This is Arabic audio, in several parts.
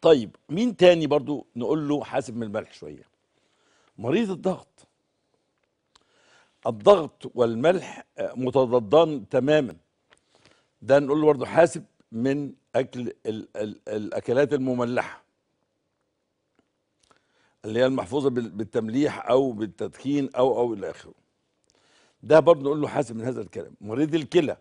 طيب مين تاني برضو نقول له حاسب من الملح شوية مريض الضغط الضغط والملح آه، متضادان تماما ده نقول له برضو حاسب من أكل الـ الـ الأكلات المملحة اللي هي المحفوظة بالتمليح أو بالتدخين أو أو إلى آخره ده برضو نقول له حاسب من هذا الكلام مريض الكلى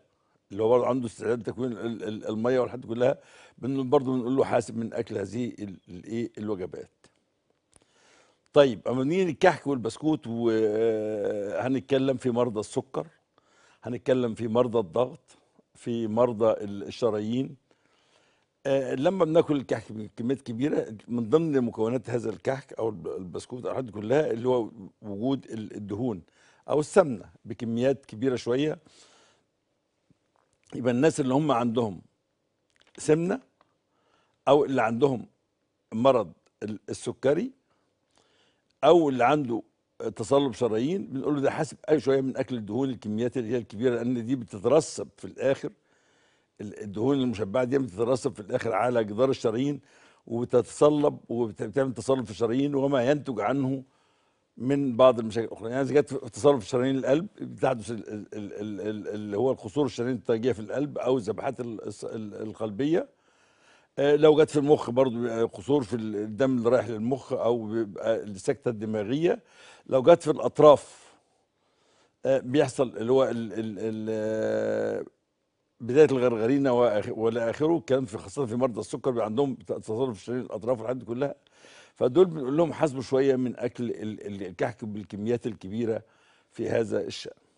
اللي هو برضه عنده استعداد تكوين الميه والحاجات كلها برضه بنقول له حاسب من اكل هذه الايه الوجبات. طيب اما نيجي الكحك والبسكوت وهنتكلم آه، في مرضى السكر هنتكلم في مرضى الضغط في مرضى الشرايين آه، لما بناكل الكحك بكميات كبيره من ضمن مكونات هذا الكحك او البسكوت او كلها اللي هو وجود الدهون او السمنه بكميات كبيره شويه يبقى الناس اللي هم عندهم سمنه او اللي عندهم مرض السكري او اللي عنده تصلب شرايين بنقول له ده حاسب اي شويه من اكل الدهون الكميات اللي هي الكبيره لان دي بتترسب في الاخر الدهون المشبعه دي بتترسب في الاخر على جدار الشرايين وبتتصلب وبتعمل تصلب في الشرايين وما ينتج عنه من بعض المشاكل الاخرى يعني اذا جت تصلب في شرايين القلب بتحدث اللي هو القصور الشرايين الترجية في القلب او الذبحات القلبيه آه، لو جت في المخ برضو قصور في الدم اللي رايح للمخ او بيبقى السكته الدماغيه لو جت في الاطراف آه، بيحصل اللي هو الـ الـ الـ آه، بدايه الغرغرينه والى اخره الكلام في خاصه في مرضى السكر بيبقى عندهم تصرف في شرايين الاطراف والحاجات دي كلها فدول بنقول لهم حاسبوا شويه من اكل الكحك بالكميات الكبيره في هذا الشان